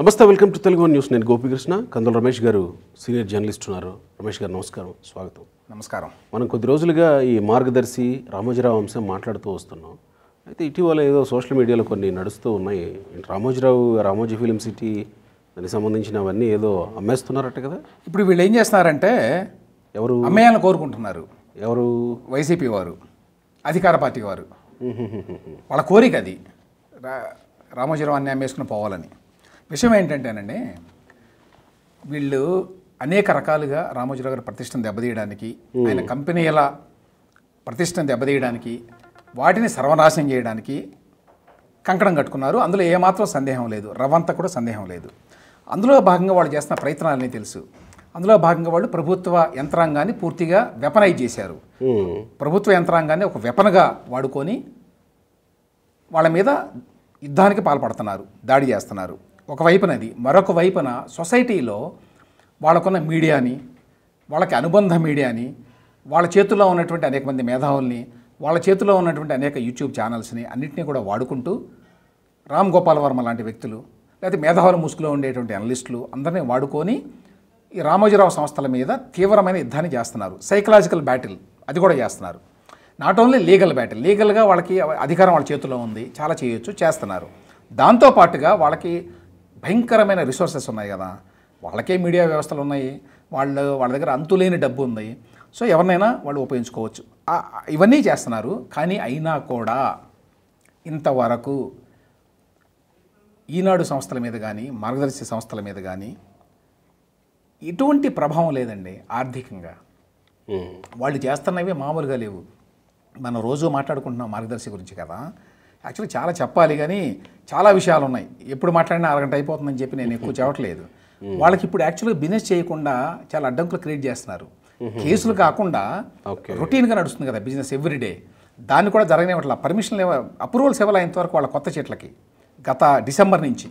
నమస్తే welcome to Telugu news నేను గోపికృష్ణ కందుల రమేష్ గారు సీనియర్ జర్నలిస్ట్ ఉన్నారు రమేష్ గారు నమస్కారం స్వాగతం నమస్కారం మనం కొద్ది రోజులుగా ఈ మార్గదర్శి రామోజీరావు అంశం మాట్లాడుతూ వస్తున్నాం అయితే ఇటీవల ఏదో సోషల్ మీడియాలో కొన్ని నడుస్తూ ఉన్నాయి రామోజీరావు రామోజీ ఫిలిం సిటీ దానికి సంబంధించినవన్నీ ఏదో అమ్మేస్తున్నారట కదా ఇప్పుడు వీళ్ళు ఏం చేస్తున్నారంటే ఎవరు అమ్మేయాలని కోరుకుంటున్నారు ఎవరు వైసీపీ వారు అధికార పార్టీ వారు వాళ్ళ కోరిక అది రామోజీరావు అన్ని అమ్మేసుకుని పోవాలని విషయం ఏంటంటేనండి వీళ్ళు అనేక రకాలుగా రామోజీరావు గారి ప్రతిష్టను దెబ్బతీయడానికి ఆయన కంపెనీల ప్రతిష్టను దెబ్బతీయడానికి వాటిని సర్వనాశనం చేయడానికి కంకణం కట్టుకున్నారు అందులో ఏమాత్రం సందేహం లేదు రవంత కూడా సందేహం లేదు అందులో భాగంగా వాళ్ళు చేస్తున్న ప్రయత్నాలని తెలుసు అందులో భాగంగా వాళ్ళు ప్రభుత్వ యంత్రాంగాన్ని పూర్తిగా వెపనైజ్ చేశారు ప్రభుత్వ యంత్రాంగాన్ని ఒక వెపనగా వాడుకొని వాళ్ళ మీద యుద్ధానికి పాల్పడుతున్నారు దాడి చేస్తున్నారు ఒక వైపున అది మరొక వైపున సొసైటీలో వాళ్ళకున్న మీడియాని వాళ్ళకి అనుబంధ మీడియాని వాళ్ళ చేతుల్లో ఉన్నటువంటి అనేక మంది మేధావుల్ని వాళ్ళ చేతిలో ఉన్నటువంటి అనేక యూట్యూబ్ ఛానల్స్ని అన్నింటినీ కూడా వాడుకుంటూ రామ్ గోపాల్ వర్మ లాంటి వ్యక్తులు లేకపోతే మేధావుల ముసుగులో ఉండేటువంటి అనలిస్టులు అందరినీ వాడుకొని ఈ రామోజీరావు సంస్థల మీద తీవ్రమైన యుద్ధాన్ని చేస్తున్నారు సైకలాజికల్ బ్యాటిల్ అది కూడా చేస్తున్నారు నాట్ ఓన్లీ లీగల్ బ్యాటిల్ లీగల్గా వాళ్ళకి అధికారం వాళ్ళ చేతిలో ఉంది చాలా చేయొచ్చు చేస్తున్నారు దాంతోపాటుగా వాళ్ళకి భయంకరమైన రిసోర్సెస్ ఉన్నాయి కదా వాళ్ళకే మీడియా వ్యవస్థలు ఉన్నాయి వాళ్ళు వాళ్ళ దగ్గర అంతులేని డబ్బు ఉంది సో ఎవరినైనా వాళ్ళు ఉపయోగించుకోవచ్చు ఇవన్నీ చేస్తున్నారు కానీ అయినా కూడా ఇంతవరకు ఈనాడు సంస్థల మీద కానీ మార్గదర్శి సంస్థల మీద కానీ ఎటువంటి ప్రభావం లేదండి ఆర్థికంగా వాళ్ళు చేస్తున్నవి మామూలుగా లేవు మనం రోజు మాట్లాడుకుంటున్నాం మార్గదర్శి గురించి కదా యాక్చువల్లీ చాలా చెప్పాలి కానీ చాలా విషయాలు ఉన్నాయి ఎప్పుడు మాట్లాడినా అరగంట అయిపోతుందని చెప్పి నేను ఎక్కువ చెప్పట్లేదు వాళ్ళకి ఇప్పుడు యాక్చువల్గా బిజినెస్ చేయకుండా చాలా అడ్డంకులు క్రియేట్ చేస్తున్నారు కేసులు కాకుండా రొటీన్గా నడుస్తుంది కదా బిజినెస్ ఎవ్రీడే దాన్ని కూడా జరగనివ్వట్ల పర్మిషన్ అప్రూవల్స్ ఇవ్వాలి వరకు వాళ్ళ కొత్త చెట్లకి గత డిసెంబర్ నుంచి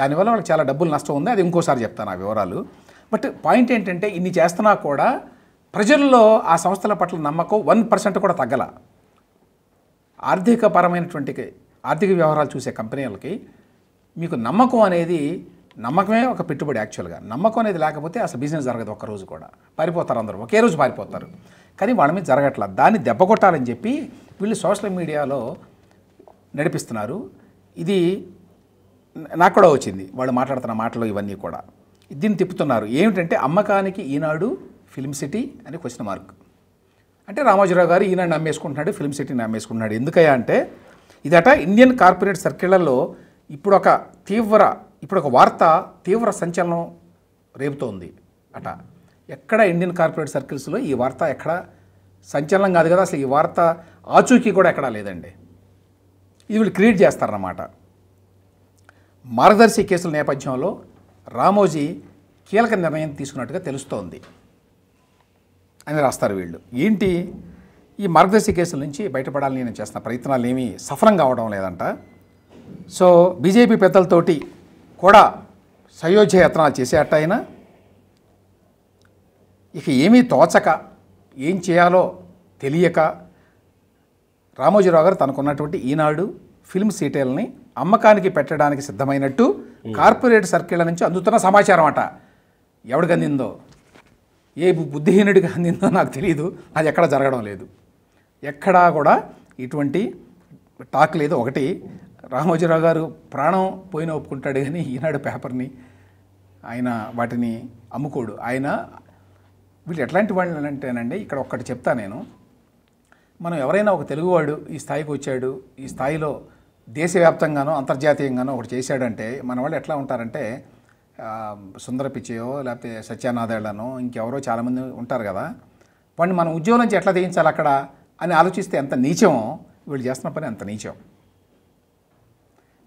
దానివల్ల వాళ్ళకి చాలా డబ్బులు నష్టం ఉంది అది ఇంకోసారి చెప్తాను ఆ వివరాలు బట్ పాయింట్ ఏంటంటే ఇన్ని చేస్తున్నా కూడా ప్రజల్లో ఆ సంస్థల పట్ల నమ్మకం వన్ పర్సెంట్ కూడా తగ్గల ఆర్థిక పరమైనటువంటి ఆర్థిక వ్యవహారాలు చూసే కంపెనీలకి మీకు నమ్మకం అనేది నమ్మకమే ఒక పెట్టుబడి యాక్చువల్గా నమ్మకం అనేది లేకపోతే అసలు బిజినెస్ జరగదు ఒక రోజు కూడా పారిపోతారు అందరూ ఒకే రోజు పారిపోతారు కానీ వాళ్ళ మీద జరగట్ల దాన్ని దెబ్బకొట్టాలని చెప్పి వీళ్ళు సోషల్ మీడియాలో నడిపిస్తున్నారు ఇది నాకు కూడా వచ్చింది వాళ్ళు మాట్లాడుతున్న మాటలు ఇవన్నీ కూడా దీన్ని తిప్పుతున్నారు ఏమిటంటే అమ్మకానికి ఈనాడు ఫిల్మ్ సిటీ అని క్వశ్చన్ మార్క్ అంటే రామోజీరావు గారు ఈయన నమ్మేసుకుంటున్నాడు ఫిల్మ్ సిటీని నమ్మేసుకుంటున్నాడు ఎందుకయ్యా అంటే ఇదట ఇండియన్ కార్పొరేట్ సర్కిళ్లలో ఇప్పుడు ఒక తీవ్ర ఇప్పుడు ఒక వార్త తీవ్ర సంచలనం రేపుతోంది అట ఎక్కడ ఇండియన్ కార్పొరేట్ సర్కిల్స్లో ఈ వార్త ఎక్కడ సంచలనం కాదు కదా అసలు ఈ వార్త ఆచూకీ కూడా ఎక్కడా లేదండి ఇది వీళ్ళు క్రియేట్ చేస్తారన్నమాట మార్గదర్శి కేసుల నేపథ్యంలో రామోజీ కీలక నిర్ణయం తీసుకున్నట్టుగా తెలుస్తోంది అని రాస్తారు వీళ్ళు ఏంటి ఈ మార్గదర్శి కేసుల నుంచి బయటపడాలని నేను చేస్తున్న ప్రయత్నాలు ఏమీ సఫలం కావడం లేదంట సో బీజేపీ పెద్దలతోటి కూడా సయోధ్య యత్నాలు చేసేట ఆయన ఇక ఏమీ తోచక ఏం చేయాలో తెలియక రామోజీరావు గారు తనకున్నటువంటి ఈనాడు ఫిల్మ్ సీటేల్ని అమ్మకానికి పెట్టడానికి సిద్ధమైనట్టు కార్పొరేట్ సర్కిళ్ళ నుంచి అందుతున్న సమాచారం అట అందిందో ఏ బుద్ధిహీనుడికి అందిందో నాకు తెలియదు అది ఎక్కడ జరగడం లేదు ఎక్కడా కూడా ఇటువంటి టాక్ లేదు ఒకటి రామోజీరావు గారు ప్రాణం పోయిన ఒప్పుకుంటాడు కానీ ఈనాడు పేపర్ని ఆయన వాటిని అమ్ముకోడు ఆయన వీళ్ళు ఎట్లాంటి వాళ్ళు అంటేనండి ఇక్కడ ఒక్కటి చెప్తా నేను మనం ఎవరైనా ఒక తెలుగువాడు ఈ స్థాయికి వచ్చాడు ఈ స్థాయిలో దేశవ్యాప్తంగానో అంతర్జాతీయంగానో ఒకటి చేశాడంటే మన వాళ్ళు ఎట్లా ఉంటారంటే సుందర పిచ్చయో లేకపోతే సత్యానాథేళ్లను ఇంకెవరో చాలామంది ఉంటారు కదా వాడిని మనం ఉద్యోగం నుంచి ఎట్లా తీయించాలి అక్కడ అని ఆలోచిస్తే ఎంత నీచమో వీళ్ళు చేస్తున్న పని అంత నీచం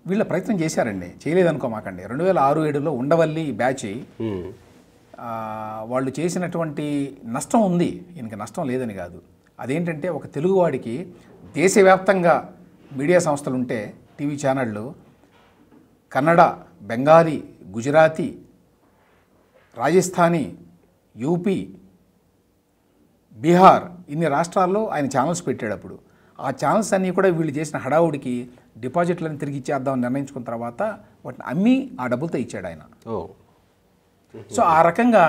వీళ్ళ ప్రయత్నం చేశారండి మాకండి రెండు వేల ఆరు ఏడులో ఉండవల్లి బ్యాచ్ వాళ్ళు చేసినటువంటి నష్టం ఉంది ఇంకా నష్టం లేదని కాదు అదేంటంటే ఒక తెలుగువాడికి దేశవ్యాప్తంగా మీడియా సంస్థలు ఉంటే టీవీ ఛానళ్ళు కన్నడ బెంగాలీ గుజరాతీ రాజస్థానీ యూపీ బీహార్ ఇన్ని రాష్ట్రాల్లో ఆయన ఛానల్స్ పెట్టాడు అప్పుడు ఆ ఛానల్స్ అన్నీ కూడా వీళ్ళు చేసిన హడావుడికి డిపాజిట్లను తిరిగి ఇచ్చేద్దామని నిర్ణయించుకున్న తర్వాత వాటిని అమ్మి ఆ డబ్బులతో ఇచ్చాడు ఆయన సో ఆ రకంగా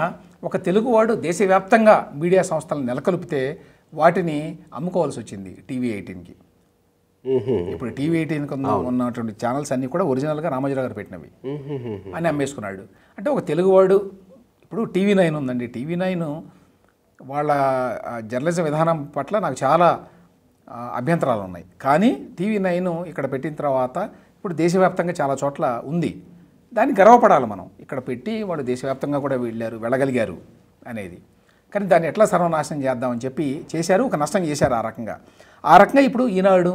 ఒక తెలుగువాడు దేశవ్యాప్తంగా మీడియా సంస్థలను నెలకొల్పితే వాటిని అమ్ముకోవాల్సి వచ్చింది టీవీ ఎయిటీన్కి ఇప్పుడు టీవీ ఎయిటీన్ ఉన్నటువంటి ఛానల్స్ అన్నీ కూడా ఒరిజినల్గా రామోజీరావు గారు పెట్టినవి అని అమ్మేసుకున్నాడు అంటే ఒక తెలుగువాడు ఇప్పుడు టీవీ నైన్ ఉందండి టీవీ నైన్ వాళ్ళ జర్నలిజం విధానం పట్ల నాకు చాలా అభ్యంతరాలు ఉన్నాయి కానీ టీవీ నైన్ ఇక్కడ పెట్టిన తర్వాత ఇప్పుడు దేశవ్యాప్తంగా చాలా చోట్ల ఉంది దాన్ని గర్వపడాలి మనం ఇక్కడ పెట్టి వాళ్ళు దేశవ్యాప్తంగా కూడా వెళ్ళారు వెళ్ళగలిగారు అనేది కానీ దాన్ని ఎట్లా సర్వనాశనం చేద్దామని చెప్పి చేశారు ఒక నష్టం చేశారు ఆ రకంగా ఆ రకంగా ఇప్పుడు Eenadu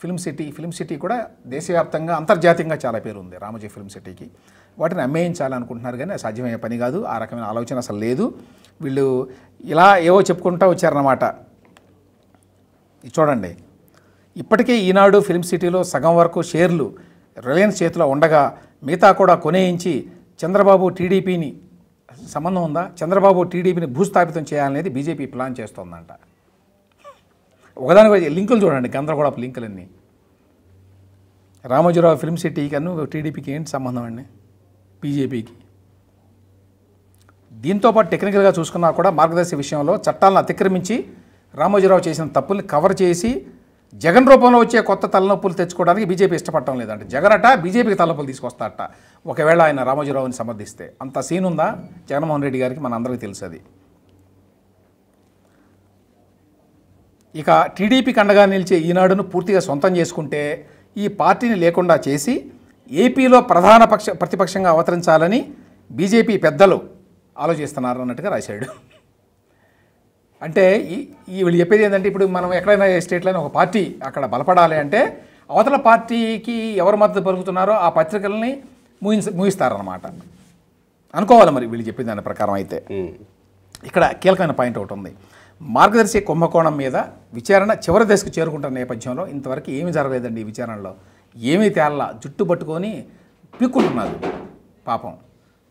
film city film city కూడా దేశవ్యాప్తంగా అంతర్జాతీయంగా చాలా పేరు ఉంది రామోజీ ఫిల్మ్ సిటీకి వాటిని అమ్మేయించాలనుకుంటున్నారు కానీ సాధ్యమయ్యే పని కాదు ఆ రకమైన ఆలోచన అసలు లేదు వీళ్ళు ఇలా ఏవో చెప్పుకుంటూ వచ్చారన్నమాట చూడండి ఇప్పటికే ఈనాడు ఫిల్మ్ సిటీలో సగం వరకు షేర్లు రిలయన్స్ చేతిలో ఉండగా మిగతా కూడా కొనేయించి చంద్రబాబు టీడీపీని సంబంధం ఉందా చంద్రబాబు టీడీపీని భూస్థాపితం చేయాలనేది బీజేపీ ప్లాన్ చేస్తోందంట ఒకదాని లింకులు చూడండి లింకులు అన్నీ రామజీరావు ఫిల్మ్ సిటీ కను టీడీపీకి ఏంటి సంబంధం అండి బీజేపీకి దీంతోపాటు టెక్నికల్గా చూసుకున్నా కూడా మార్గదర్శి విషయంలో చట్టాలను అతిక్రమించి రామోజీరావు చేసిన తప్పుల్ని కవర్ చేసి జగన్ రూపంలో వచ్చే కొత్త తలనొప్పులు తెచ్చుకోవడానికి బీజేపీ ఇష్టపడటం లేదంట జగన్ అట బీజేపీకి తలనొప్పులు తీసుకొస్తారట ఒకవేళ ఆయన రామోజీరావుని సమర్థిస్తే అంత సీన్ ఉందా జగన్మోహన్ రెడ్డి గారికి మన అందరికీ తెలుసు అది ఇక టీడీపీకి అండగా నిలిచే ఈనాడును పూర్తిగా సొంతం చేసుకుంటే ఈ పార్టీని లేకుండా చేసి ఏపీలో ప్రధాన పక్ష ప్రతిపక్షంగా అవతరించాలని బీజేపీ పెద్దలు ఆలోచిస్తున్నారు అన్నట్టుగా రాశాడు అంటే ఈ వీళ్ళు చెప్పేది ఏంటంటే ఇప్పుడు మనం ఎక్కడైనా స్టేట్లో ఒక పార్టీ అక్కడ బలపడాలి అంటే అవతల పార్టీకి ఎవరు మద్దతు పలుకుతున్నారో ఆ పత్రికల్ని ముహించ ముహిస్తారనమాట అనుకోవాలి మరి వీళ్ళు చెప్పిన దాని ప్రకారం అయితే ఇక్కడ కీలకమైన పాయింట్ ఒకటి ఉంది మార్గదర్శి కుంభకోణం మీద విచారణ చివరి దశకు చేరుకుంటున్న నేపథ్యంలో ఇంతవరకు ఏమి జరగలేదండి ఈ విచారణలో ఏమీ తేలా జుట్టు పట్టుకొని పిక్కుంటున్నారు పాపం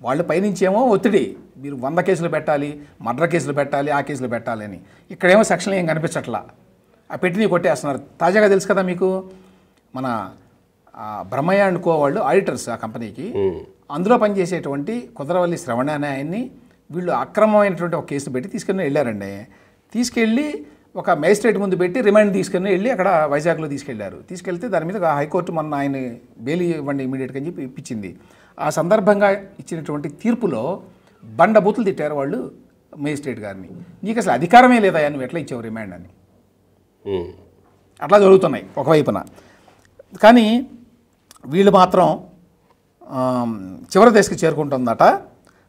వాళ్ళు పైనుంచేమో ఒత్తిడి మీరు వంద కేసులు పెట్టాలి మర్డర్ కేసులు పెట్టాలి ఆ కేసులు పెట్టాలి అని ఇక్కడేమో సెక్షన్ ఏం కనిపించట్లా ఆ పెట్టిని కొట్టేస్తున్నారు తాజాగా తెలుసు కదా మీకు మన బ్రహ్మయ్య అండ్ కో వాళ్ళు ఆడిటర్స్ ఆ కంపెనీకి అందులో పనిచేసేటువంటి కుదరవల్లి శ్రవణ అనే ఆయన్ని వీళ్ళు అక్రమమైనటువంటి ఒక కేసు పెట్టి తీసుకుని వెళ్ళారండి తీసుకెళ్ళి ఒక మేజిస్ట్రేట్ ముందు పెట్టి రిమాండ్ తీసుకుని వెళ్ళి అక్కడ వైజాగ్లో తీసుకెళ్లారు తీసుకెళ్తే దాని మీద హైకోర్టు మొన్న ఆయన బెయిల్ ఇవ్వండి ఇమీడియట్గా అని చెప్పి ఇప్పించింది ఆ సందర్భంగా ఇచ్చినటువంటి తీర్పులో బండబూతులు తిట్టారు వాళ్ళు మేజిస్ట్రేట్ గారిని నీకు అసలు అధికారమే లేదా నువ్వు ఎట్లా ఇచ్చావు రిమాండ్ అని అట్లా జరుగుతున్నాయి ఒకవైపున కానీ వీళ్ళు మాత్రం చివరి దశకు చేరుకుంటుందట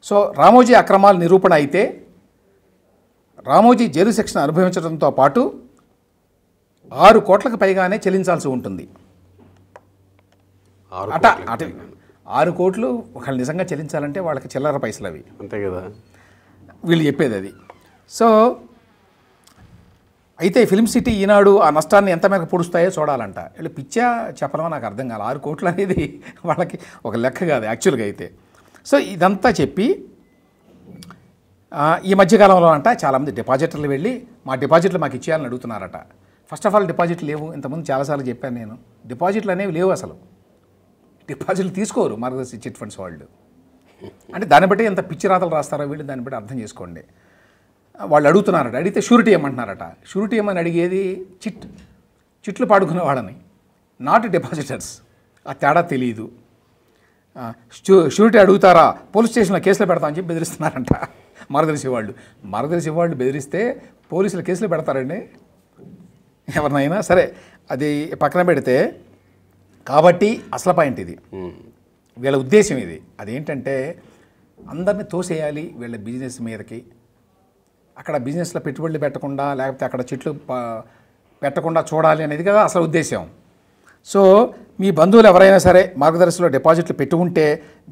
సో రామోజీ అక్రమాలు నిరూపణ అయితే రామోజీ జైలు శిక్షణ అనుభవించడంతో పాటు ఆరు కోట్లకు పైగానే చెల్లించాల్సి ఉంటుంది అట అటు ఆరు కోట్లు ఒకళ్ళు నిజంగా చెల్లించాలంటే వాళ్ళకి చిల్లర పైసలు అవి అంతే కదా వీళ్ళు చెప్పేది అది సో అయితే ఫిల్మ్ సిటీ ఈనాడు ఆ నష్టాన్ని ఎంత మేరకు పొడుస్తాయో చూడాలంట వీళ్ళు పిచ్చా చెప్పడమో నాకు అర్థం కాదు ఆరు కోట్లు అనేది వాళ్ళకి ఒక లెక్క కాదు యాక్చువల్గా అయితే సో ఇదంతా చెప్పి ఈ మధ్యకాలంలో అంట చాలామంది డిపాజిటర్లు వెళ్ళి మా డిపాజిట్లు మాకు ఇచ్చేయాలని అడుగుతున్నారట ఫస్ట్ ఆఫ్ ఆల్ డిపాజిట్లు లేవు ఇంతకుముందు చాలాసార్లు చెప్పాను నేను డిపాజిట్లు అనేవి లేవు అసలు డిపాజిట్లు తీసుకోరు మార్గదర్శి చిట్ ఫండ్స్ వాళ్ళు అంటే దాన్ని బట్టి ఎంత పిచ్చి రాతలు రాస్తారో వీళ్ళు దాన్ని బట్టి అర్థం చేసుకోండి వాళ్ళు అడుగుతున్నారట అడిగితే షూరిటీ ఏమంటున్నారట షూరిటీ ఏమని అడిగేది చిట్ చిట్లు పాడుకునే వాళ్ళని నాట్ డిపాజిటర్స్ ఆ తేడా తెలియదు షూ షూరిటీ అడుగుతారా పోలీస్ స్టేషన్లో కేసులు పెడతామని చెప్పి బెదిరిస్తున్నారంట మరదలిసి వాళ్ళు మరదలిసి వాళ్ళు బెదిరిస్తే పోలీసులు కేసులు పెడతారండి ఎవరినైనా సరే అది పక్కన పెడితే కాబట్టి అసలు పాయింట్ ఇది వీళ్ళ ఉద్దేశం ఇది అదేంటంటే అందరినీ తోసేయాలి వీళ్ళ బిజినెస్ మీదకి అక్కడ బిజినెస్లో పెట్టుబడులు పెట్టకుండా లేకపోతే అక్కడ చెట్లు పెట్టకుండా చూడాలి అనేది కదా అసలు ఉద్దేశం సో మీ బంధువులు ఎవరైనా సరే మార్గదర్శనలో డిపాజిట్లు పెట్టుకుంటే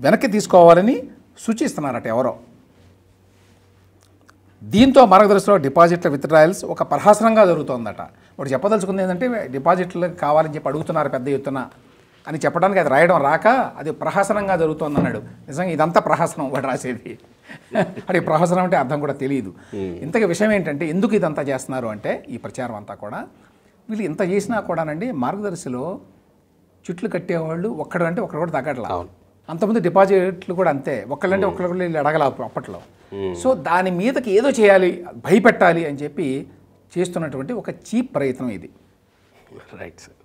వెనక్కి తీసుకోవాలని సూచిస్తున్నారట ఎవరో దీంతో మార్గదర్శనంలో డిపాజిట్ల డ్రాయల్స్ ఒక ప్రహాసనంగా జరుగుతోందట ఇప్పుడు చెప్పదలుచుకుంది ఏంటంటే డిపాజిట్లు కావాలని చెప్పి అడుగుతున్నారు పెద్ద ఎత్తున అని చెప్పడానికి అది రాయడం రాక అది ప్రహసనంగా జరుగుతోంది అన్నాడు నిజంగా ఇదంతా ప్రహసనం వాడు రాసేది అది ప్రహసనం అంటే అర్థం కూడా తెలియదు ఇంతకీ విషయం ఏంటంటే ఎందుకు ఇదంతా చేస్తున్నారు అంటే ఈ ప్రచారం అంతా కూడా వీళ్ళు ఇంత చేసినా కూడానండి మార్గదర్శిలో చుట్లు కట్టేవాళ్ళు ఒక్కడంటే ఒకరు కూడా తగ్గట్లా అంతకుముందు డిపాజిట్లు కూడా అంతే ఒక్కళ్ళంటే ఒక్కళ్ళు వీళ్ళు అడగల అప్పట్లో Hmm. సో దాని మీదకి ఏదో చేయాలి భయపెట్టాలి అని చెప్పి చేస్తున్నటువంటి ఒక చీప్ ప్రయత్నం ఇది రైట్ సార్